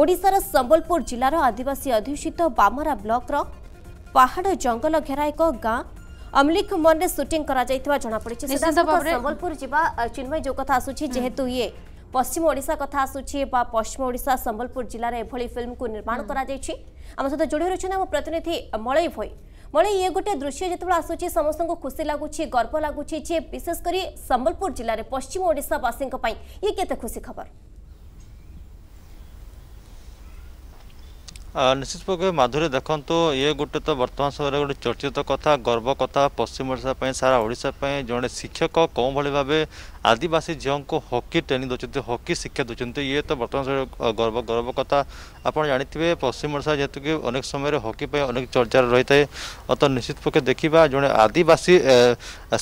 ଓଡ଼ିଶାର ସମ୍ବଲପୁର ଜିଲ୍ଲାର ଆଦିବାସୀ ଅଧ୍ୟୁଷିତ ବାମରା ବ୍ଲକର ପାହାଡ଼ ଜଙ୍ଗଲ ଘେରା ଏକ ଗାଁ ଅମ୍ଲିକ ମନରେ ସୁଟିଂ କରାଯାଇଥିବା ଜଣାପଡ଼ିଛି ସମ୍ବଲପୁର ଯିବା ଚିନ୍ମୟ ଯେଉଁ କଥା ଆସୁଛି ଯେହେତୁ ଇଏ ପଶ୍ଚିମ ଓଡ଼ିଶା କଥା ଆସୁଛି ବା ପଶ୍ଚିମ ଓଡ଼ିଶା ସମ୍ବଲପୁର ଜିଲ୍ଲାରେ ଏଭଳି ଫିଲ୍ମକୁ ନିର୍ମାଣ କରାଯାଇଛି ଆମ ସହିତ ଯୋଡ଼ି ରହିଛନ୍ତି ଆମ ପ୍ରତିନିଧି ମଳେଇ ଭୋଇ ମଳେଇ ଇଏ ଗୋଟେ ଦୃଶ୍ୟ ଯେତେବେଳେ ଆସୁଛି ସମସ୍ତଙ୍କୁ ଖୁସି ଲାଗୁଛି ଗର୍ବ ଲାଗୁଛି ଯେ ବିଶେଷ କରି ସମ୍ବଲପୁର ଜିଲ୍ଲାରେ ପଶ୍ଚିମ ଓଡ଼ିଶାବାସୀଙ୍କ ପାଇଁ ଇଏ କେତେ ଖୁସି ଖବର ନିଶ୍ଚିତ ପକ୍ଷେ ମାଧୁରୀ ଦେଖନ୍ତୁ ଇଏ ଗୋଟେ ତ ବର୍ତ୍ତମାନ ସମୟରେ ଗୋଟେ ଚର୍ଚ୍ଚିତ କଥା ଗର୍ବ କଥା ପଶ୍ଚିମ ଓଡ଼ିଶା ପାଇଁ ସାରା ଓଡ଼ିଶା ପାଇଁ ଜଣେ ଶିକ୍ଷକ କେଉଁଭଳି ଭାବେ आदिवासी झीव को हकी ट्रेनिंग दौरान हकी शिक्षा दौरान ये तो बर्तमान समय गर्व गर्व कथा जानते हैं पश्चिम ओडा जेहतुक कि अनेक समय हकी अनेक चर्चा रही है अत निश्चित पक्ष देखा जो आदिवासी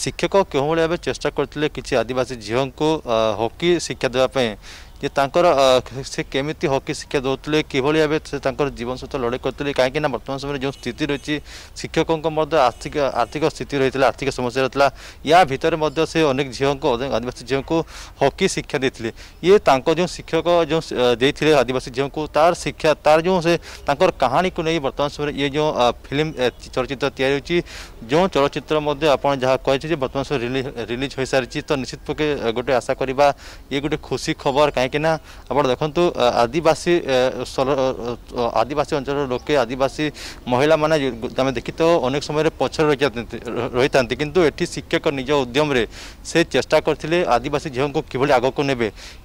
शिक्षक के चेस्टा करते कि आदिवासी झीव को हकी शिक्षा देवाई ये से केमी हकी शिक्षा दौले कि जीवन सहित लड़े करते कहीं बर्तमान समय जो स्थित रही शिक्षक आर्थिक आर्थिक स्थित रही है आर्थिक समस्या रही है या भितर से अनेक झीव को आदिवास आदिवासी झीव को हकी शिक्षा दे ये जो शिक्षक जो देते आदिवासी झीव को तार शिक्षा तार जो से कहानी को नहीं बर्तमान समय ये जो फिल्म चलचित्र या जो चलचित्र बर्तमान समय रिलीज हो सारी तो निश्चित पक्षे गोटे आशा करवा ये गोटे खुशी खबर कहीं आप देखु आदिवासी आदिवासी अंचल लोके आदिवासी महिला मैंने आम देखी तो अनेक समय पचर रही था कि शिक्षक निज उद्यम से चेस्टा कर ये आदिवासी झीव को किभ आग को ने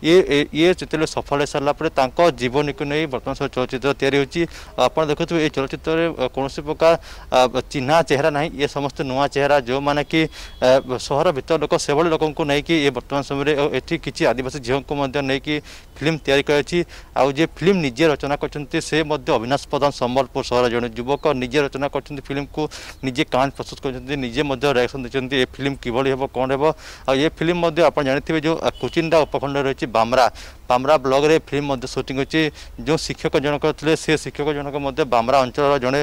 ये जिते सफल सर सरपुर जीवन को नहीं बर्तमान समय चलचित्र या देखु ये चलचित्र कौन प्रकार चिन्हा चेहरा ना ये समस्त नुआ चेहरा जो मैंने कि सहर भितर लोक से भाई लोक को नहीं कि बर्तमान समय ये किसी आदिवासी झीव को फिल्म या फिल्म निजे रचना करविनाश प्रधान सम्बलपुर सहर जो युवक निजे रचना कर फिल्म को निजे कान प्रस्तुत करेक्शन देखते फिल्म किभ कौन हे आ फिल्म आप जानते हैं जो कोचिंदा उपखंड रही बामरा ବାମ୍ରା ବ୍ଲକରେ ଫିଲ୍ମ ମଧ୍ୟ ସୁଟିଂ ହୋଇଛି ଯେଉଁ ଶିକ୍ଷକ ଜଣକ ଥିଲେ ସେ ଶିକ୍ଷକ ଜଣକ ମଧ୍ୟ ବାମ୍ରା ଅଞ୍ଚଳର ଜଣେ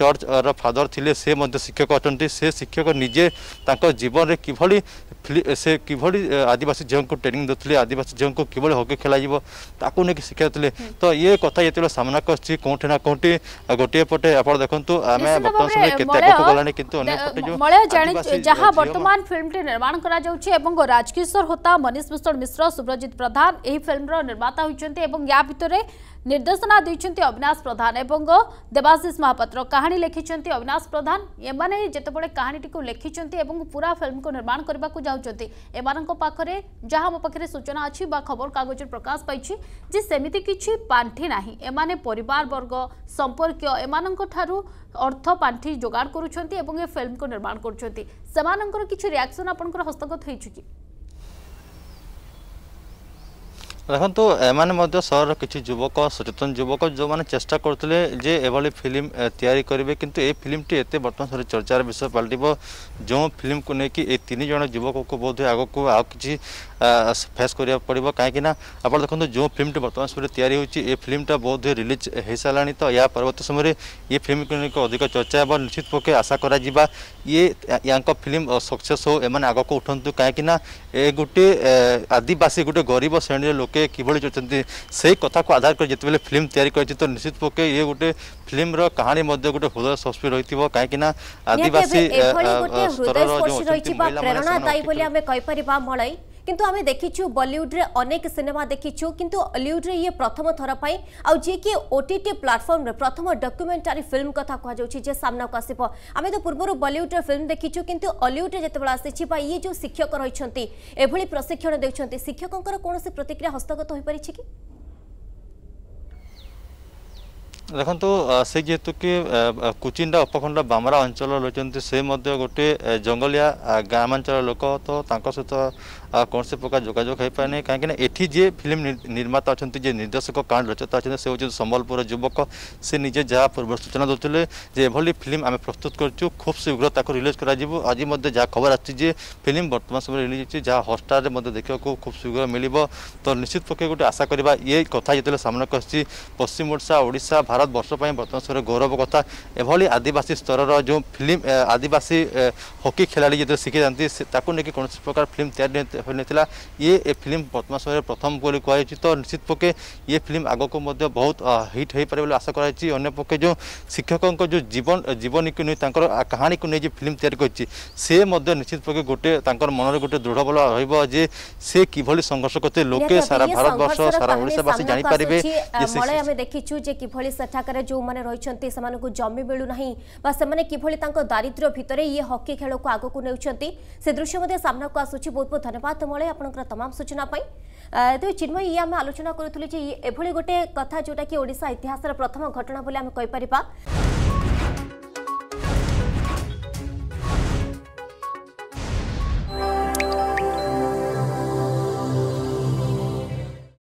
ଚର୍ଚ୍ଚର ଫାଦର ଥିଲେ ସେ ମଧ୍ୟ ଶିକ୍ଷକ ଅଛନ୍ତି ସେ ଶିକ୍ଷକ ନିଜେ ତାଙ୍କ ଜୀବନରେ କିଭଳି ସେ କିଭଳି ଆଦିବାସୀ ଝିଅଙ୍କୁ ଟ୍ରେନିଂ ଦେଉଥିଲେ ଆଦିବାସୀ ଝିଅଙ୍କୁ କିଭଳି ହକି ଖେଳାଯିବ ତାକୁ ନେଇକି ଶିକ୍ଷା ଦେଉଥିଲେ ତ ଇଏ କଥା ଯେତେବେଳେ ସାମ୍ନା କରୁଛି କେଉଁଠି ନା କେଉଁଠି ଗୋଟିଏ ପଟେ ଆପଣ ଦେଖନ୍ତୁ ଆମେ ବର୍ତ୍ତମାନ ସମୟରେ କେତେ ଆଗକୁ ଗଲାଣି କିନ୍ତୁ ଅନ୍ୟପଟେ ଯେଉଁ ଯାହା ବର୍ତ୍ତମାନ ଫିଲ୍ମଟି ନିର୍ମାଣ କରାଯାଉଛି ଏବଂ ରାଜକିଶୋର ହୋତା ମନୀଷ ମିଶ୍ର ମିଶ୍ର ସୁବ୍ରଜିତ ପ୍ରଧାନ ଏହି ଫିଲ୍ମର ନିର୍ମାତା ହୋଇଛନ୍ତି ଏବଂ ୟା ଭିତରେ ନିର୍ଦ୍ଦେଶନା ଦେଇଛନ୍ତି ଅବିନାଶ ପ୍ରଧାନ ଏବଂ ଦେବାଶିଷ ମହାପାତ୍ର କାହାଣୀ ଲେଖିଛନ୍ତି ଅବିନାଶ ପ୍ରଧାନ ଏମାନେ ଯେତେବେଳେ କାହାଣୀଟିକୁ ଲେଖିଛନ୍ତି ଏବଂ ପୁରା ଫିଲ୍ମକୁ ନିର୍ମାଣ କରିବାକୁ ଯାଉଛନ୍ତି ଏମାନଙ୍କ ପାଖରେ ଯାହା ଆମ ପାଖରେ ସୂଚନା ଅଛି ବା ଖବରକାଗଜରେ ପ୍ରକାଶ ପାଇଛି ଯେ ସେମିତି କିଛି ପାଣ୍ଠି ନାହିଁ ଏମାନେ ପରିବାରବର୍ଗ ସମ୍ପର୍କୀୟ ଏମାନଙ୍କଠାରୁ ଅର୍ଥ ପାଣ୍ଠି ଯୋଗାଡ଼ କରୁଛନ୍ତି ଏବଂ ଏ ଫିଲ୍ମକୁ ନିର୍ମାଣ କରୁଛନ୍ତି ସେମାନଙ୍କର କିଛି ରିଆକ୍ସନ୍ ଆପଣଙ୍କର ହସ୍ତଗତ ହେଇଛି କି ଦେଖନ୍ତୁ ଏମାନେ ମଧ୍ୟ ସହରର କିଛି ଯୁବକ ସଚେତନ ଯୁବକ ଯେଉଁମାନେ ଚେଷ୍ଟା କରୁଥିଲେ ଯେ ଏଭଳି ଫିଲ୍ମ ତିଆରି କରିବେ କିନ୍ତୁ ଏ ଫିଲ୍ମଟି ଏତେ ବର୍ତ୍ତମାନ ସରି ଚର୍ଚ୍ଚାର ବିଷୟ ପାଲଟିବ ଯେଉଁ ଫିଲ୍ମକୁ ନେଇକି ଏ ତିନି ଜଣ ଯୁବକକୁ ବୋଧ ଆଗକୁ ଆଉ କିଛି ଫେସ୍ କରିବାକୁ ପଡ଼ିବ କାହିଁକିନା ଆପଣ ଦେଖନ୍ତୁ ଯେଉଁ ଫିଲ୍ମଟି ବର୍ତ୍ତମାନ ସମୟରେ ତିଆରି ହେଉଛି ଏ ଫିଲ୍ମଟା ବୋଧ ରିଲିଜ୍ ହୋଇସାରିଲାଣି ତ ଏହା ପରବର୍ତ୍ତୀ ସମୟରେ ଏ ଫିଲ୍ମକୁ ନେଇକି ଅଧିକ ଚର୍ଚ୍ଚା ହେବ ନିଶ୍ଚିତ ପକ୍ଷେ ଆଶା କରାଯିବା ଇଏ ୟାଙ୍କ ଫିଲ୍ମ ସକ୍ସେସ୍ ହେଉ ଏମାନେ ଆଗକୁ ଉଠନ୍ତୁ କାହିଁକିନା ଏ ଗୋଟିଏ ଆଦିବାସୀ ଗୋଟେ ଗରିବ ଶ୍ରେଣୀର ଲୋକେ পক্ষে কিভাবে চলছেন সেই কথাকে আধার করে যেতবে ফিল্ম তৈরি করেছে তো নিশ্চিত পক্ষে ইয়ে গোটে ফিল্মর কাহিনী মধ্যে গোটে হৃদয় স্পর্শী রয়েছে কিনা আদিবাসী স্তরের প্রেরণাদায়ী বলে আমি কইপারিবা মলাই কিন্তু আমি দেখিছু বলিউডে অনেক সিনেমা দেখিছু কিন্তু অলিউডে ইয়ে প্রথম থর পাই আউ যে কি ওটিটি প্ল্যাটফর্মে প্রথম ডকুমেন্টারি ফিল্ম কথা কোয়া কুহযাচ্ছে যে সামনাকু আসব আমি তো পূর্বর বলিউডের ফিল্ম দেখিছু কিন্তু অলিউডে যেতবে আসিছি বা ইয়ে যে শিক্ষক রয়েছেন এভাবে প্রশিক্ষণ দেছেন শিক্ষকঙ্কর কোণী প্রতিক্রিয়া হস্তগত হয়ে পারিছে কি দেখুন সে যেহেতু কি কুচিন্ডা উপখণ্ড বামরা অঞ্চল রয়েছেন সে মধ্যে ଗୋଟିଏ জঙ্গলিয়া গ্রামাঞ্চল লোক তো তাঁর সহ କୌଣସି ପ୍ରକାର ଯୋଗାଯୋଗ ହୋଇପାରେ ନାହିଁ କାହିଁକିନା ଏଠି ଯିଏ ଫିଲ୍ମ ନିର୍ମାତା ଅଛନ୍ତି ଯିଏ ନିର୍ଦ୍ଦେଶକ କାଣ୍ଡ ରଚୟତା ଅଛନ୍ତି ସେ ହେଉଛନ୍ତି ସମ୍ବଲପୁରର ଯୁବକ ସେ ନିଜେ ଯାହା ପୂର୍ବରୁ ସୂଚନା ଦେଉଥିଲେ ଯେ ଏଭଳି ଫିଲ୍ମ ଆମେ ପ୍ରସ୍ତୁତ କରିଛୁ ଖୁବ୍ ଶୀଘ୍ର ତାକୁ ରିଲିଜ୍ କରାଯିବ ଆଜି ମଧ୍ୟ ଯାହା ଖବର ଆସିଛି ଯେ ଫିଲ୍ମ ବର୍ତ୍ତମାନ ସମୟରେ ରିଲିଜ୍ ହେଉଛି ଯାହା ହଟ୍ଷ୍ଟାର୍ରେ ମଧ୍ୟ ଦେଖିବାକୁ ଖୁବ୍ ଶୀଘ୍ର ମିଳିବ ତ ନିଶ୍ଚିତ ପକ୍ଷେ ଗୋଟେ ଆଶା କରିବା ଏ କଥା ଯେତେବେଳେ ସାମ୍ନାକୁ ଆସିଛି ପଶ୍ଚିମ ଓଡ଼ିଶା ଓଡ଼ିଶା ଭାରତ ବର୍ଷ ପାଇଁ ବର୍ତ୍ତମାନ ସମୟରେ ଗୌରବ କଥା ଏଭଳି ଆଦିବାସୀ ସ୍ତରର ଯେଉଁ ଫିଲ୍ମ ଆଦିବାସୀ ହକି ଖେଳାଳି ଯେତେବେଳେ ଶିଖିଥାନ୍ତି ତାକୁ ନେଇକି କୌଣସି ପ୍ରକାର ଫିଲ୍ମ ତିଆରି ହୋଇନଥିଲା ଇଏ ଏ ଫିଲ୍ମ ପଦ୍ମାସହରେ ପ୍ରଥମ ବୋଲି କୁହାଯାଇଛି ତ ନିଶ୍ଚିତ ପକ୍ଷେ ଇଏ ଫିଲ୍ମ ଆଗକୁ ମଧ୍ୟ ବହୁତ ହିଟ୍ ହୋଇପାରେ ବୋଲି ଆଶା କରାଯାଇଛି ଅନ୍ୟପକ୍ଷେ ଯେଉଁ ଶିକ୍ଷକଙ୍କ ଯେଉଁ ଜୀବନ ଜୀବନୀକୁ ନେଇ ତାଙ୍କର କାହାଣୀକୁ ନେଇ ଯେ ଫିଲ୍ମ ତିଆରି କରିଛି ସେ ମଧ୍ୟ ନିଶ୍ଚିତ ପକ୍ଷେ ଗୋଟେ ତାଙ୍କର ମନରେ ଗୋଟେ ଦୃଢ଼ ବଳ ରହିବ ଯେ ସେ কিভাবে সংঘর্ষ করতে লোকে সারা ভারতবর্ষ সারা ওড়িশাবাসী জাঁপারে মলে আমি দেখিছু যে কিভাবে সেঠাকার যে রয়েছেন সে জমি মিলু না বা সে কিভাবে তাঁর দারিদ্র ভিতরে ইয়ে হকি খেলক আগুক নেউছেন সে দৃশ্য সামনাকু আসুচি বহুত বহুত ধন্যবাদ ପ୍ରପାତ ମଳେ ଆପଣଙ୍କର ତମାମ ସୂଚନା ପାଇଁ ତେବେ ଚିନ୍ମୟ ଇଏ ଆମେ ଆଲୋଚନା କରୁଥିଲୁ ଯେ ଏଭଳି ଗୋଟେ କଥା ଯେଉଁଟାକି ଓଡ଼ିଶା ଇତିହାସର ପ୍ରଥମ ଘଟଣା ବୋଲି ଆମେ କହିପାରିବା